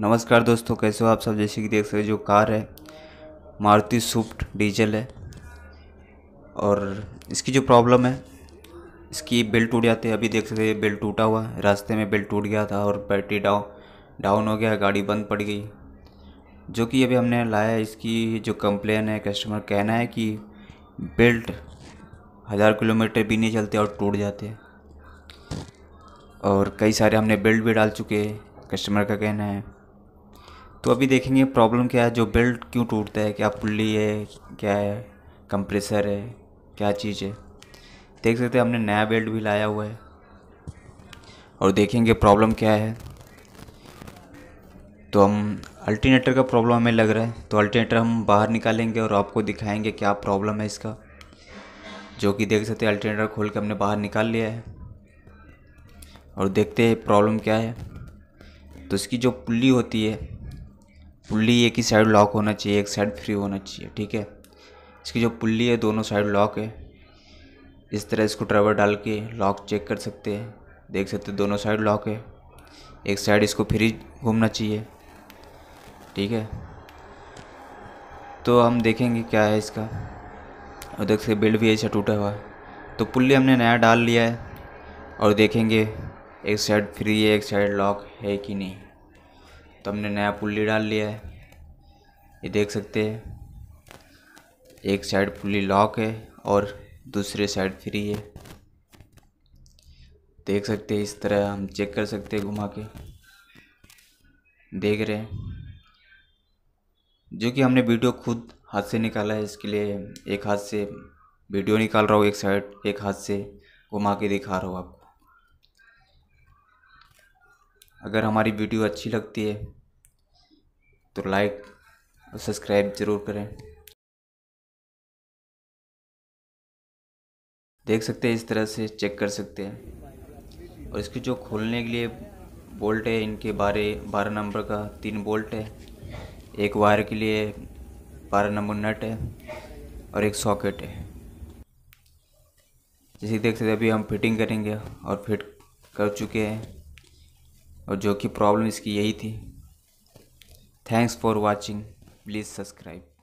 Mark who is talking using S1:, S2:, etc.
S1: नमस्कार दोस्तों कैसे हो आप सब जैसे कि देख सकते जो कार है मारुति स्विफ्ट डीजल है और इसकी जो प्रॉब्लम है इसकी बेल्ट टूट जाती है अभी देख सकते बेल्ट टूटा हुआ है रास्ते में बेल्ट टूट गया था और बैटरी डाउन डाउन हो गया गाड़ी बंद पड़ गई जो कि अभी हमने लाया इसकी जो कंप्लेन है कस्टमर कहना है कि बेल्ट हज़ार किलोमीटर भी नहीं चलते और टूट जाते और कई सारे हमने बेल्ट भी डाल चुके हैं कस्टमर का कहना है तो अभी देखेंगे प्रॉब्लम क्या है जो बेल्ट क्यों टूटता है क्या पुल्ली है क्या है कंप्रेसर है क्या चीज़ है देख सकते हैं हमने नया बेल्ट भी लाया हुआ है और देखेंगे प्रॉब्लम क्या है तो हम अल्टरनेटर का प्रॉब्लम हमें लग रहा है तो अल्टरनेटर हम बाहर निकालेंगे और आपको दिखाएंगे क्या प्रॉब्लम है इसका जो कि देख सकते हैं अल्टरनेटर खोल के हमने बाहर निकाल लिया है और देखते हैं प्रॉब्लम क्या है तो इसकी जो पुल्ली होती है पुल्ली एक ही साइड लॉक होना चाहिए एक साइड फ्री होना चाहिए ठीक है इसकी जो पुल्ली है दोनों साइड लॉक है इस तरह इसको ड्राइवर डाल के लॉक चेक कर सकते हैं देख सकते हैं दोनों साइड लॉक है एक साइड इसको फ्री घूमना चाहिए ठीक है तो हम देखेंगे क्या है इसका और देख सकते बेल्ट भी ऐसा टूटा हुआ है तो पुल्ली हमने नया डाल लिया है और देखेंगे एक साइड फ्री है एक साइड लॉक है कि नहीं तो हमने नया पुल्ली डाल लिया है ये देख सकते हैं एक साइड पुल्ली लॉक है और दूसरे साइड फ्री है देख सकते हैं इस तरह हम चेक कर सकते हैं घुमा के देख रहे हैं जो कि हमने वीडियो खुद हाथ से निकाला है इसके लिए एक हाथ से वीडियो निकाल रहा हूँ एक साइड एक हाथ से घुमा के दिखा रहा हूँ आपको अगर हमारी वीडियो अच्छी लगती है तो लाइक और सब्सक्राइब ज़रूर करें देख सकते हैं इस तरह से चेक कर सकते हैं और इसके जो खोलने के लिए बोल्ट है इनके बारह बारह नंबर का तीन बोल्ट है एक वायर के लिए बारह नंबर नट है और एक सॉकेट है जैसे देख सकते अभी हम फिटिंग करेंगे और फिट कर चुके हैं और जो कि प्रॉब्लम इसकी यही थी Thanks for watching. Please subscribe.